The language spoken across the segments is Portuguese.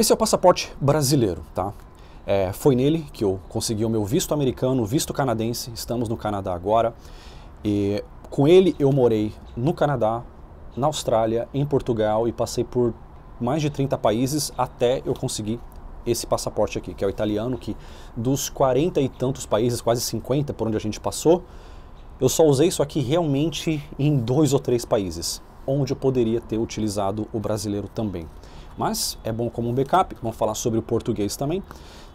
Esse é o passaporte brasileiro, tá? É, foi nele que eu consegui o meu visto americano, visto canadense, estamos no Canadá agora. E com ele eu morei no Canadá, na Austrália, em Portugal e passei por mais de 30 países até eu conseguir esse passaporte aqui, que é o italiano, que dos 40 e tantos países, quase 50 por onde a gente passou, eu só usei isso aqui realmente em dois ou três países, onde eu poderia ter utilizado o brasileiro também mas é bom como um backup. Vamos falar sobre o português também,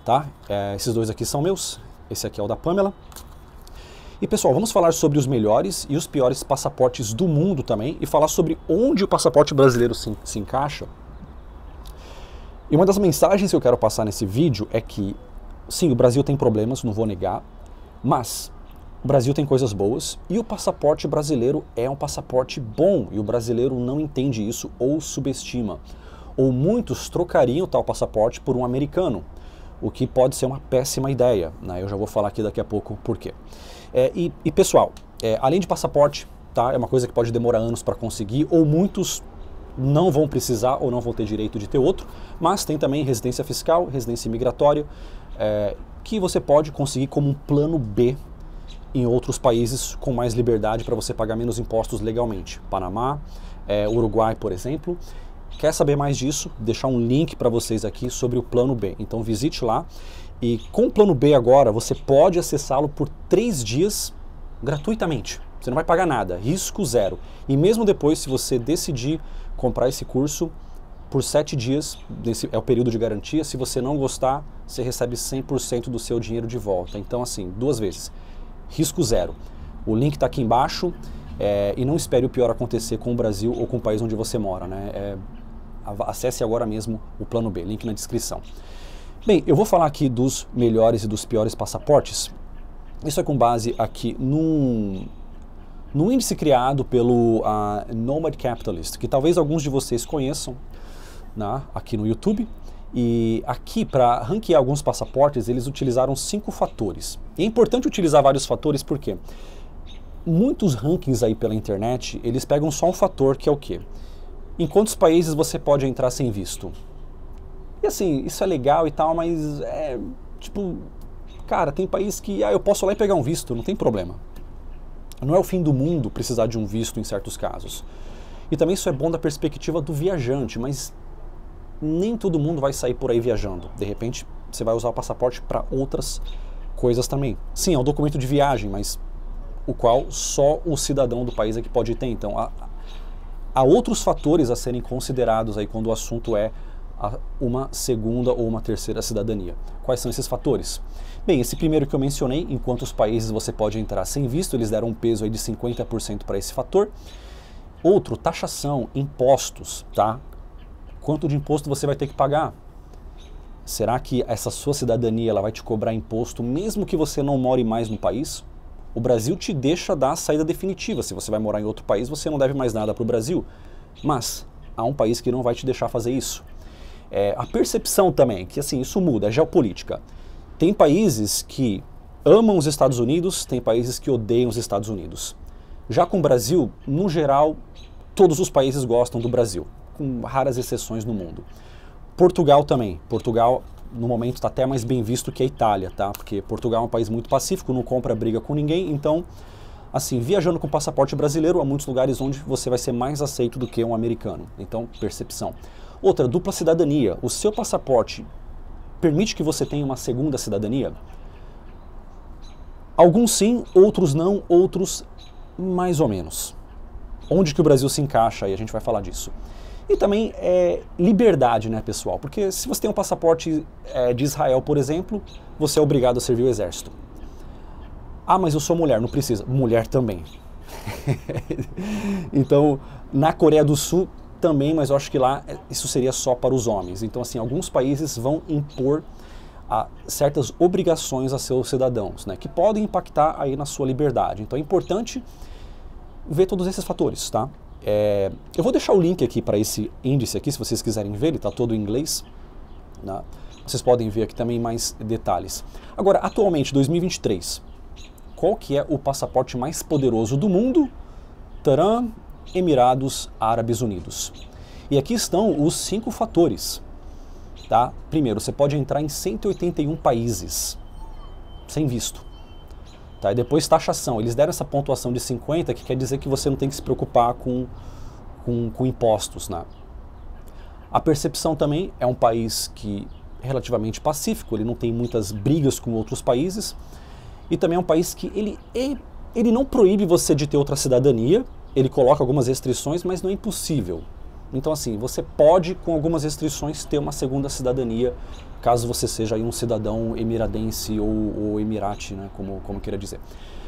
tá? É, esses dois aqui são meus, esse aqui é o da Pamela. E pessoal, vamos falar sobre os melhores e os piores passaportes do mundo também e falar sobre onde o passaporte brasileiro se, se encaixa. E uma das mensagens que eu quero passar nesse vídeo é que, sim, o Brasil tem problemas, não vou negar, mas o Brasil tem coisas boas e o passaporte brasileiro é um passaporte bom e o brasileiro não entende isso ou subestima ou muitos trocariam tal passaporte por um americano, o que pode ser uma péssima ideia. Né? Eu já vou falar aqui daqui a pouco por quê. É, e, e, pessoal, é, além de passaporte, tá? é uma coisa que pode demorar anos para conseguir, ou muitos não vão precisar ou não vão ter direito de ter outro, mas tem também residência fiscal, residência migratória, é, que você pode conseguir como um plano B em outros países com mais liberdade para você pagar menos impostos legalmente. Panamá, é, Uruguai, por exemplo. Quer saber mais disso? Deixar um link para vocês aqui sobre o plano B. Então visite lá. E com o plano B agora, você pode acessá-lo por três dias gratuitamente. Você não vai pagar nada, risco zero. E mesmo depois, se você decidir comprar esse curso, por sete dias, é o período de garantia, se você não gostar, você recebe 100% do seu dinheiro de volta. Então, assim, duas vezes. Risco zero. O link está aqui embaixo. É, e não espere o pior acontecer com o Brasil ou com o país onde você mora. Né? É, acesse agora mesmo o Plano B, link na descrição. Bem, eu vou falar aqui dos melhores e dos piores passaportes. Isso é com base aqui num, num índice criado pelo uh, Nomad Capitalist, que talvez alguns de vocês conheçam né, aqui no YouTube. E aqui, para ranquear alguns passaportes, eles utilizaram cinco fatores. E é importante utilizar vários fatores porque muitos rankings aí pela internet, eles pegam só um fator que é o quê? em quantos países você pode entrar sem visto? E assim, isso é legal e tal, mas é tipo, cara, tem país que ah, eu posso lá e pegar um visto, não tem problema. Não é o fim do mundo precisar de um visto em certos casos. E também isso é bom da perspectiva do viajante, mas nem todo mundo vai sair por aí viajando. De repente, você vai usar o passaporte para outras coisas também. Sim, é um documento de viagem, mas o qual só o cidadão do país é que pode ter. Então, a, há outros fatores a serem considerados aí quando o assunto é uma segunda ou uma terceira cidadania. Quais são esses fatores? Bem, esse primeiro que eu mencionei, em quantos países você pode entrar sem visto, eles deram um peso aí de 50% para esse fator. Outro, taxação, impostos, tá? Quanto de imposto você vai ter que pagar? Será que essa sua cidadania ela vai te cobrar imposto mesmo que você não more mais no país? o Brasil te deixa dar a saída definitiva. Se você vai morar em outro país, você não deve mais nada para o Brasil. Mas há um país que não vai te deixar fazer isso. É, a percepção também, que assim, isso muda, é geopolítica. Tem países que amam os Estados Unidos, tem países que odeiam os Estados Unidos. Já com o Brasil, no geral, todos os países gostam do Brasil, com raras exceções no mundo. Portugal também. Portugal no momento está até mais bem visto que a Itália, tá? Porque Portugal é um país muito pacífico, não compra briga com ninguém, então, assim, viajando com passaporte brasileiro, há muitos lugares onde você vai ser mais aceito do que um americano. Então, percepção. Outra, dupla cidadania. O seu passaporte permite que você tenha uma segunda cidadania? Alguns sim, outros não, outros mais ou menos. Onde que o Brasil se encaixa? E a gente vai falar disso. E também é, liberdade, né, pessoal? Porque se você tem um passaporte é, de Israel, por exemplo, você é obrigado a servir o exército. Ah, mas eu sou mulher, não precisa. Mulher também. então, na Coreia do Sul também, mas eu acho que lá é, isso seria só para os homens. Então, assim, alguns países vão impor a, ah, certas obrigações a seus cidadãos, né, que podem impactar aí na sua liberdade. Então, é importante ver todos esses fatores, tá? É, eu vou deixar o link aqui para esse índice aqui, se vocês quiserem ver, ele está todo em inglês. Né? Vocês podem ver aqui também mais detalhes. Agora, atualmente, 2023, qual que é o passaporte mais poderoso do mundo? Taran, Emirados Árabes Unidos. E aqui estão os cinco fatores. Tá? Primeiro, você pode entrar em 181 países sem visto. Tá? E depois taxação. Eles deram essa pontuação de 50, que quer dizer que você não tem que se preocupar com, com, com impostos. Né? A percepção também é um país que é relativamente pacífico, ele não tem muitas brigas com outros países. E também é um país que ele, ele não proíbe você de ter outra cidadania, ele coloca algumas restrições, mas não é impossível. Então, assim, você pode, com algumas restrições, ter uma segunda cidadania caso você seja um cidadão emiradense ou, ou emirate, né, como, como queira dizer.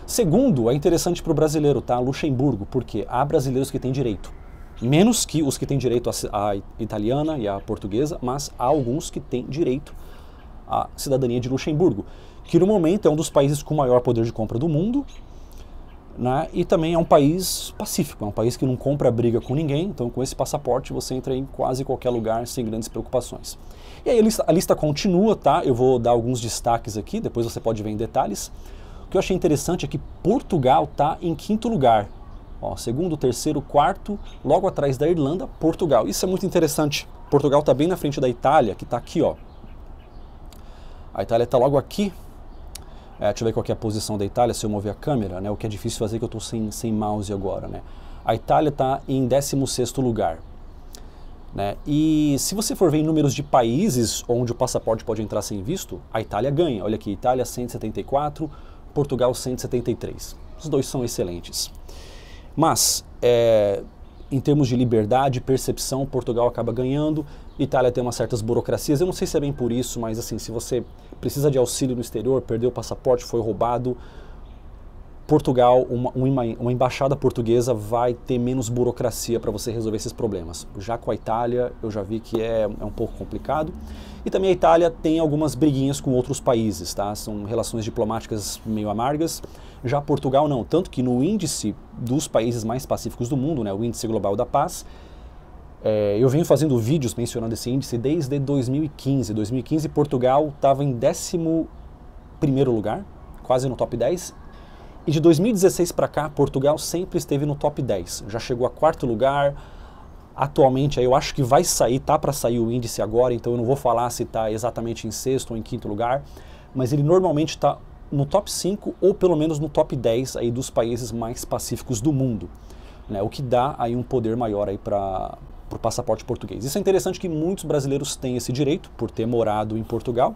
Segundo, é interessante para o brasileiro, tá? Luxemburgo, porque há brasileiros que têm direito. Menos que os que têm direito à italiana e à portuguesa, mas há alguns que têm direito à cidadania de Luxemburgo, que no momento é um dos países com maior poder de compra do mundo, né? E também é um país pacífico, é um país que não compra briga com ninguém, então com esse passaporte você entra em quase qualquer lugar sem grandes preocupações. E aí a lista, a lista continua, tá? Eu vou dar alguns destaques aqui, depois você pode ver em detalhes. O que eu achei interessante é que Portugal está em quinto lugar. Ó, segundo, terceiro, quarto, logo atrás da Irlanda, Portugal. Isso é muito interessante. Portugal está bem na frente da Itália, que está aqui, ó. A Itália está logo aqui. É, deixa eu ver qual é a posição da Itália, se eu mover a câmera, né? O que é difícil fazer que eu estou sem, sem mouse agora, né? A Itália está em 16º lugar. Né? E se você for ver em números de países onde o passaporte pode entrar sem visto, a Itália ganha. Olha aqui, Itália 174, Portugal 173. Os dois são excelentes. Mas, é, em termos de liberdade, percepção, Portugal acaba ganhando. Itália tem umas certas burocracias. Eu não sei se é bem por isso, mas assim, se você precisa de auxílio no exterior, perdeu o passaporte, foi roubado, Portugal, uma, uma, uma, embaixada portuguesa vai ter menos burocracia para você resolver esses problemas. Já com a Itália, eu já vi que é, é, um pouco complicado. E também a Itália tem algumas briguinhas com outros países, tá? São relações diplomáticas meio amargas. Já Portugal não, tanto que no índice dos países mais pacíficos do mundo, né, o índice global da paz, é, eu venho fazendo vídeos mencionando esse índice desde 2015. 2015 Portugal estava em 11 primeiro lugar, quase no top 10 e de 2016 para cá, Portugal sempre esteve no top 10. Já chegou a quarto lugar. Atualmente, eu acho que vai sair, tá para sair o índice agora, então eu não vou falar se está exatamente em sexto ou em quinto lugar, mas ele normalmente está no top 5 ou pelo menos no top 10 aí dos países mais pacíficos do mundo, né? o que dá aí um poder maior aí para o passaporte português. Isso é interessante que muitos brasileiros têm esse direito por ter morado em Portugal,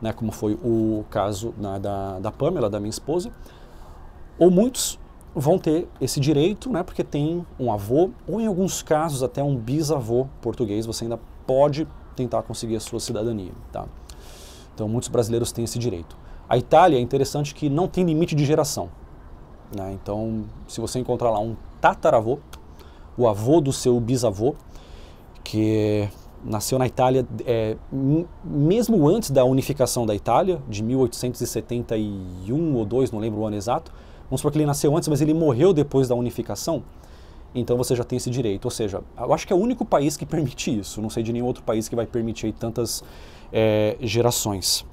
né? como foi o caso na, né, da, da Pamela, da minha esposa, ou muitos vão ter esse direito, né, porque tem um avô, ou em alguns casos até um bisavô português, você ainda pode tentar conseguir a sua cidadania. Tá? Então muitos brasileiros têm esse direito. A Itália é interessante que não tem limite de geração. Né? Então, se você encontrar lá um tataravô, o avô do seu bisavô, que nasceu na Itália é, mesmo antes da unificação da Itália, de 1871 ou 2, não lembro o ano exato, vamos supor que ele nasceu antes, mas ele morreu depois da unificação, então você já tem esse direito. Ou seja, eu acho que é o único país que permite isso. Não sei de nenhum outro país que vai permitir tantas é, gerações.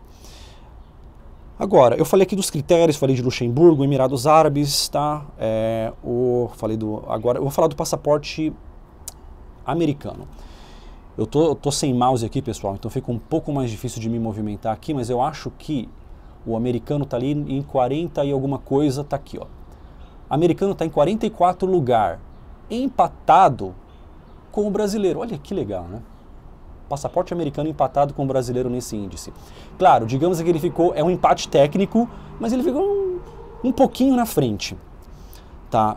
Agora, eu falei aqui dos critérios, falei de Luxemburgo, Emirados Árabes, tá? É, o, falei do, agora eu vou falar do passaporte americano. Eu tô, eu tô sem mouse aqui, pessoal, então fica um pouco mais difícil de me movimentar aqui, mas eu acho que o americano está ali em 40 e alguma coisa, está aqui. Ó. O americano está em 44 lugar, empatado com o brasileiro. Olha que legal, né? Passaporte americano empatado com o brasileiro nesse índice. Claro, digamos que ele ficou, é um empate técnico, mas ele ficou um, um pouquinho na frente. Tá?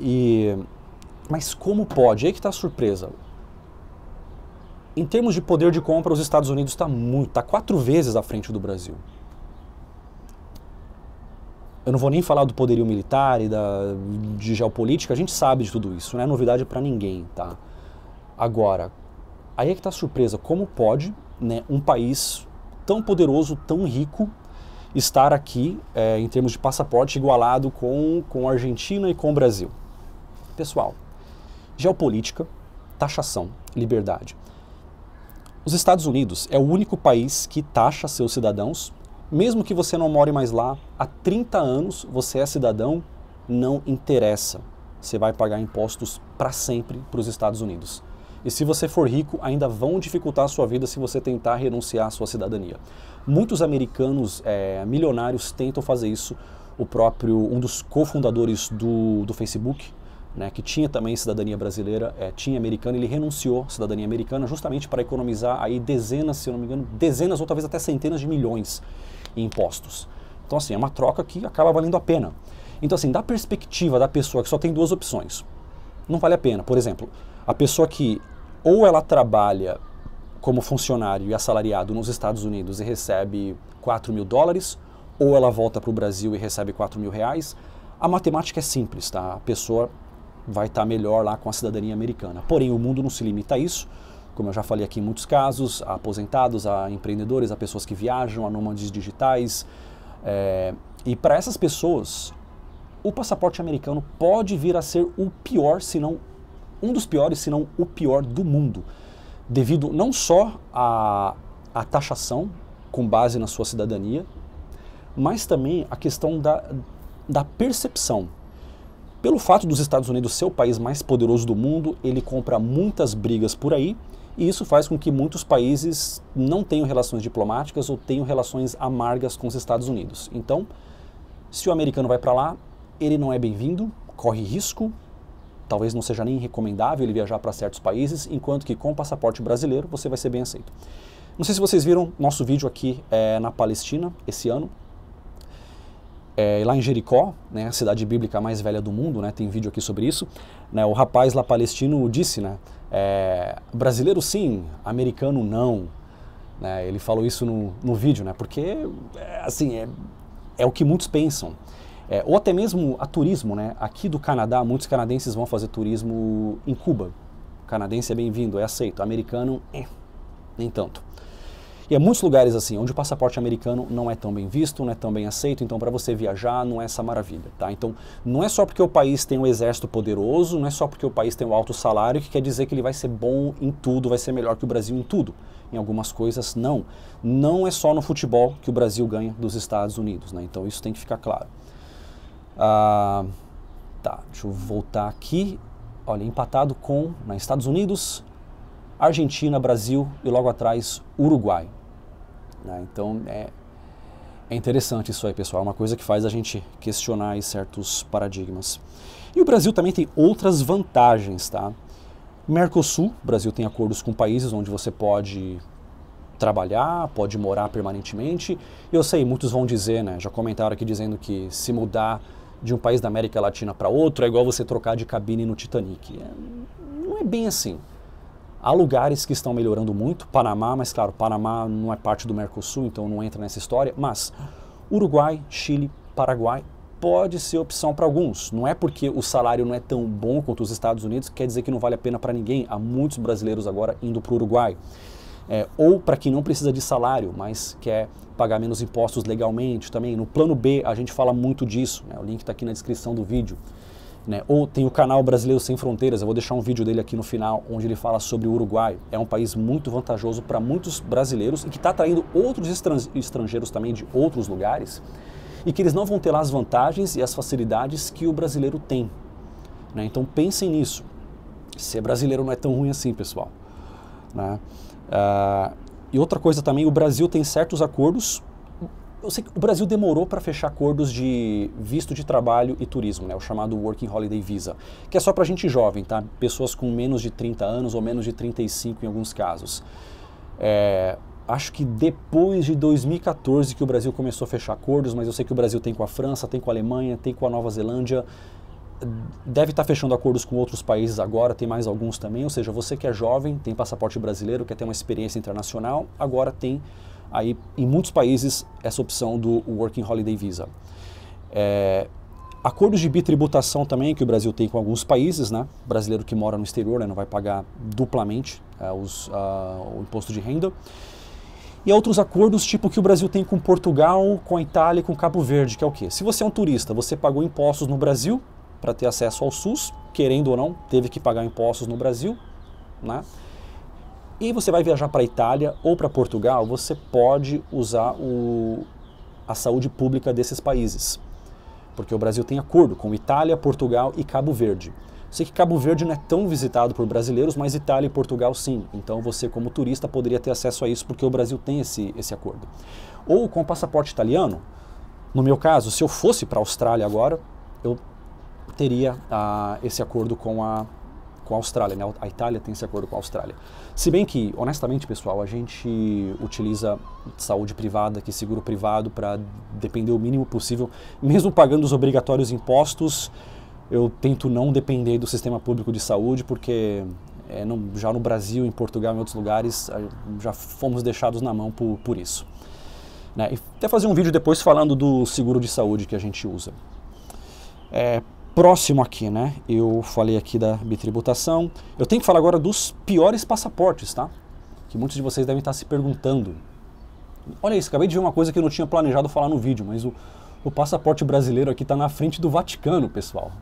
E, mas como pode? Aí que está a surpresa. Em termos de poder de compra, os Estados Unidos está muito, está quatro vezes à frente do Brasil. Eu não vou nem falar do poderio militar e da, de geopolítica, a gente sabe de tudo isso, não é novidade para ninguém, tá? Agora, aí é que está a surpresa, como pode né, um país tão poderoso, tão rico, estar aqui, é, em termos de passaporte, igualado com, com a Argentina e com o Brasil? Pessoal, geopolítica, taxação, liberdade. Os Estados Unidos é o único país que taxa seus cidadãos mesmo que você não more mais lá, há 30 anos você é cidadão, não interessa. Você vai pagar impostos para sempre para os Estados Unidos. E se você for rico, ainda vão dificultar a sua vida se você tentar renunciar à sua cidadania. Muitos americanos é, milionários tentam fazer isso. O próprio, um dos cofundadores do, do Facebook, né, que tinha também cidadania brasileira, é, tinha americana, ele renunciou à cidadania americana justamente para economizar aí dezenas, se eu não me engano, dezenas ou talvez até centenas de milhões em impostos. Então, assim, é uma troca que acaba valendo a pena. Então, assim, da perspectiva da pessoa que só tem duas opções, não vale a pena. Por exemplo, a pessoa que ou ela trabalha como funcionário e assalariado nos Estados Unidos e recebe 4 mil dólares, ou ela volta para o Brasil e recebe 4 mil reais. A matemática é simples, tá? A pessoa vai estar tá melhor lá com a cidadania americana. Porém, o mundo não se limita a isso. Como eu já falei aqui em muitos casos, a aposentados, a empreendedores, a pessoas que viajam, a nômades digitais. É, e para essas pessoas, o passaporte americano pode vir a ser o pior, se não um dos piores, se não o pior do mundo, devido não só à, a taxação com base na sua cidadania, mas também a questão da, da percepção pelo fato dos Estados Unidos ser o país mais poderoso do mundo, ele compra muitas brigas por aí e isso faz com que muitos países não tenham relações diplomáticas ou tenham relações amargas com os Estados Unidos. Então, se o americano vai para lá, ele não é bem-vindo, corre risco, talvez não seja nem recomendável ele viajar para certos países, enquanto que com o passaporte brasileiro você vai ser bem aceito. Não sei se vocês viram nosso vídeo aqui é, na Palestina esse ano, é, lá em Jericó, né, a cidade bíblica mais velha do mundo, né, tem vídeo aqui sobre isso, né, o rapaz lá palestino disse, né, é, brasileiro sim, americano não. Né, ele falou isso no, no vídeo, né, porque é, assim, é, é o que muitos pensam. É, ou até mesmo a turismo, né? Aqui do Canadá, muitos canadenses vão fazer turismo em Cuba. canadense é bem-vindo, é aceito. americano, é, nem tanto. E há é muitos lugares assim, onde o passaporte americano não é tão bem visto, não é tão bem aceito, então para você viajar não é essa maravilha, tá? Então não é só porque o país tem um exército poderoso, não é só porque o país tem um alto salário que quer dizer que ele vai ser bom em tudo, vai ser melhor que o Brasil em tudo. Em algumas coisas, não. Não é só no futebol que o Brasil ganha dos Estados Unidos, né? Então isso tem que ficar claro. Ah, tá, deixa eu voltar aqui. Olha, empatado com né, Estados Unidos, Argentina, Brasil e logo atrás Uruguai. Né? Então é, é interessante isso aí, pessoal. É uma coisa que faz a gente questionar certos paradigmas. E o Brasil também tem outras vantagens, tá? Mercosul, o Brasil tem acordos com países onde você pode trabalhar, pode morar permanentemente. Eu sei, muitos vão dizer, né? Já comentaram aqui dizendo que se mudar de um país da América Latina para outro é igual você trocar de cabine no Titanic. É, não é bem assim. Há lugares que estão melhorando muito, Panamá, mas claro, Panamá não é parte do Mercosul, então não entra nessa história, mas Uruguai, Chile, Paraguai pode ser opção para alguns. Não é porque o salário não é tão bom quanto os Estados Unidos, que quer dizer que não vale a pena para ninguém. Há muitos brasileiros agora indo para o Uruguai. É, ou para quem não precisa de salário, mas quer pagar menos impostos legalmente também. No plano B, a gente fala muito disso, né? o link está aqui na descrição do vídeo. Né? Ou tem o canal Brasileiro Sem Fronteiras, eu vou deixar um vídeo dele aqui no final, onde ele fala sobre o Uruguai. É um país muito vantajoso para muitos brasileiros e que está atraindo outros estrangeiros também de outros lugares e que eles não vão ter lá as vantagens e as facilidades que o brasileiro tem. Né? Então pensem nisso. Ser brasileiro não é tão ruim assim, pessoal. Né? Uh, e outra coisa também, o Brasil tem certos acordos eu sei que o Brasil demorou para fechar acordos de visto de trabalho e turismo, né? o chamado Working Holiday Visa, que é só para gente jovem, tá? pessoas com menos de 30 anos ou menos de 35 em alguns casos. É, acho que depois de 2014 que o Brasil começou a fechar acordos, mas eu sei que o Brasil tem com a França, tem com a Alemanha, tem com a Nova Zelândia, deve estar tá fechando acordos com outros países agora, tem mais alguns também, ou seja, você que é jovem, tem passaporte brasileiro, quer ter uma experiência internacional, agora tem aí em muitos países essa opção do Working Holiday Visa. É, acordos de bitributação também que o Brasil tem com alguns países, né? brasileiro que mora no exterior né, não vai pagar duplamente é, os, uh, o imposto de renda. E outros acordos tipo que o Brasil tem com Portugal, com a Itália e com Cabo Verde, que é o quê? Se você é um turista, você pagou impostos no Brasil para ter acesso ao SUS, querendo ou não, teve que pagar impostos no Brasil, né? E você vai viajar para a Itália ou para Portugal, você pode usar o, a saúde pública desses países. Porque o Brasil tem acordo com Itália, Portugal e Cabo Verde. Sei que Cabo Verde não é tão visitado por brasileiros, mas Itália e Portugal sim. Então você, como turista, poderia ter acesso a isso porque o Brasil tem esse, esse acordo. Ou com o passaporte italiano, no meu caso, se eu fosse para a Austrália agora, eu teria ah, esse acordo com a com a Austrália, né? A Itália tem esse acordo com a Austrália. Se bem que, honestamente, pessoal, a gente utiliza saúde privada, que seguro privado, para depender o mínimo possível, mesmo pagando os obrigatórios impostos. Eu tento não depender do sistema público de saúde, porque é, no, já no Brasil, em Portugal, em outros lugares, já fomos deixados na mão por, por isso. Né? E até fazer um vídeo depois falando do seguro de saúde que a gente usa. É, próximo aqui, né? Eu falei aqui da bitributação. Eu tenho que falar agora dos piores passaportes, tá? Que muitos de vocês devem estar se perguntando. Olha isso, acabei de ver uma coisa que eu não tinha planejado falar no vídeo, mas o, o passaporte brasileiro aqui está na frente do Vaticano, pessoal.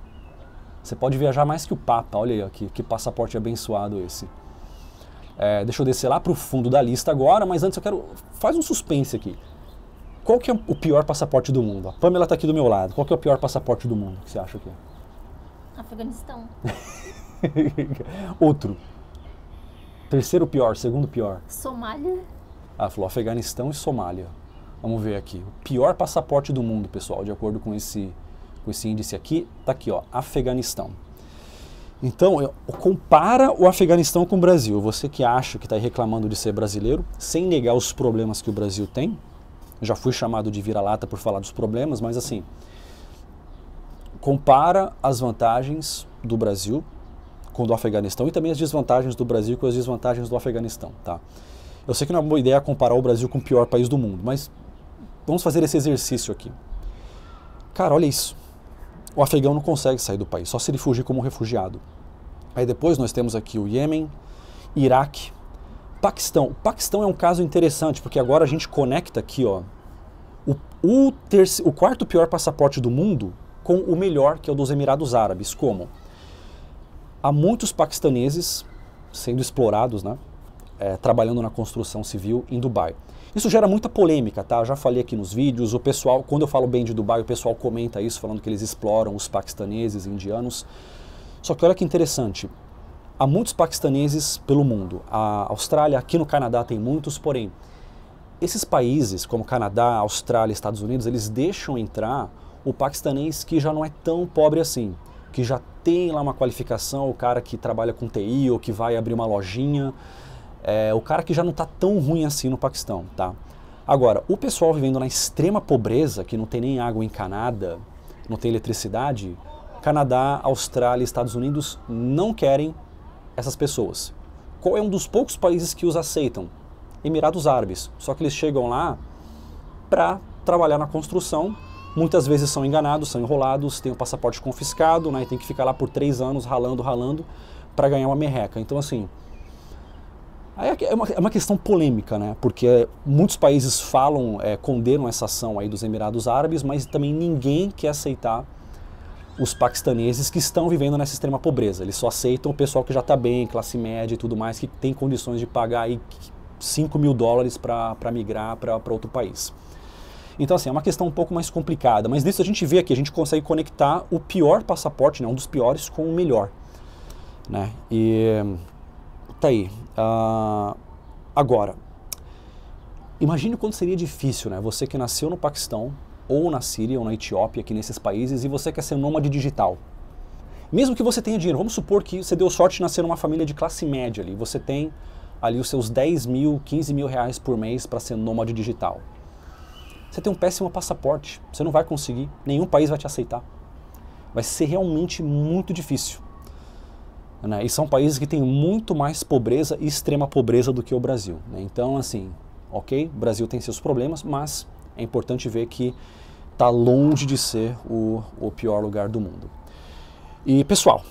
Você pode viajar mais que o Papa. Olha aí, que, que passaporte abençoado esse. É, deixa eu descer lá para o fundo da lista agora, mas antes eu quero. Faz um suspense aqui. Qual que é o pior passaporte do mundo? A Pamela está aqui do meu lado. Qual que é o pior passaporte do mundo que você acha que é? Afeganistão. Outro. Terceiro pior, segundo pior. Somália. Ah, falou Afeganistão e Somália. Vamos ver aqui. O pior passaporte do mundo, pessoal, de acordo com esse, com esse índice aqui, tá aqui, ó, Afeganistão. Então, eu, compara o Afeganistão com o Brasil. Você que acha que está reclamando de ser brasileiro, sem negar os problemas que o Brasil tem, já fui chamado de vira-lata por falar dos problemas, mas assim, compara as vantagens do Brasil com o do Afeganistão e também as desvantagens do Brasil com as desvantagens do Afeganistão, tá? Eu sei que não é uma boa ideia comparar o Brasil com o pior país do mundo, mas vamos fazer esse exercício aqui. Cara, olha isso. O afegão não consegue sair do país, só se ele fugir como refugiado. Aí depois nós temos aqui o Iêmen, Iraque, Paquistão. O Paquistão é um caso interessante, porque agora a gente conecta aqui, ó, o, o quarto pior passaporte do mundo com o melhor, que é o dos Emirados Árabes. Como? Há muitos paquistaneses sendo explorados, né? É, trabalhando na construção civil em Dubai. Isso gera muita polêmica, tá? Eu já falei aqui nos vídeos, o pessoal, quando eu falo bem de Dubai, o pessoal comenta isso, falando que eles exploram os paquistaneses, indianos. Só que olha que interessante, há muitos paquistaneses pelo mundo. A Austrália, aqui no Canadá tem muitos, porém, esses países, como Canadá, Austrália, Estados Unidos, eles deixam entrar o paquistanês que já não é tão pobre assim, que já tem lá uma qualificação, o cara que trabalha com TI ou que vai abrir uma lojinha, é, o cara que já não está tão ruim assim no Paquistão, tá? Agora, o pessoal vivendo na extrema pobreza, que não tem nem água encanada, não tem eletricidade, Canadá, Austrália, Estados Unidos não querem essas pessoas. Qual é um dos poucos países que os aceitam? Emirados Árabes. Só que eles chegam lá para trabalhar na construção. Muitas vezes são enganados, são enrolados, têm o passaporte confiscado, né? E tem que ficar lá por três anos ralando, ralando para ganhar uma merreca. Então, assim, é, é uma, é uma, questão polêmica, né? Porque muitos países falam, é, condenam essa ação aí dos Emirados Árabes, mas também ninguém quer aceitar os paquistaneses que estão vivendo nessa extrema pobreza. Eles só aceitam o pessoal que já está bem, classe média e tudo mais, que tem condições de pagar e 5 mil dólares para migrar para outro país. Então, assim, é uma questão um pouco mais complicada, mas nisso a gente vê que a gente consegue conectar o pior passaporte, né, um dos piores, com o melhor. Né? E tá aí. Uh, agora, imagine quanto seria difícil, né? Você que nasceu no Paquistão, ou na Síria, ou na Etiópia, aqui nesses países, e você quer ser nômade digital. Mesmo que você tenha dinheiro, vamos supor que você deu sorte de nascer numa família de classe média ali, você tem ali os seus 10 mil, 15 mil reais por mês para ser nômade digital. Você tem um péssimo passaporte, você não vai conseguir, nenhum país vai te aceitar. Vai ser realmente muito difícil. Né? E são países que têm muito mais pobreza e extrema pobreza do que o Brasil. Né? Então, assim, ok, o Brasil tem seus problemas, mas é importante ver que está longe de ser o, o pior lugar do mundo. E pessoal,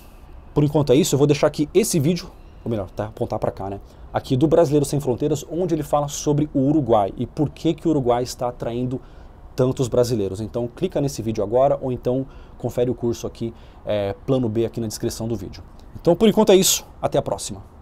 por enquanto é isso. Eu vou deixar aqui esse vídeo, ou melhor, tá, apontar para cá, né? aqui do Brasileiro Sem Fronteiras, onde ele fala sobre o Uruguai e por que, que o Uruguai está atraindo tantos brasileiros. Então clica nesse vídeo agora ou então confere o curso aqui, é, plano B aqui na descrição do vídeo. Então por enquanto é isso, até a próxima.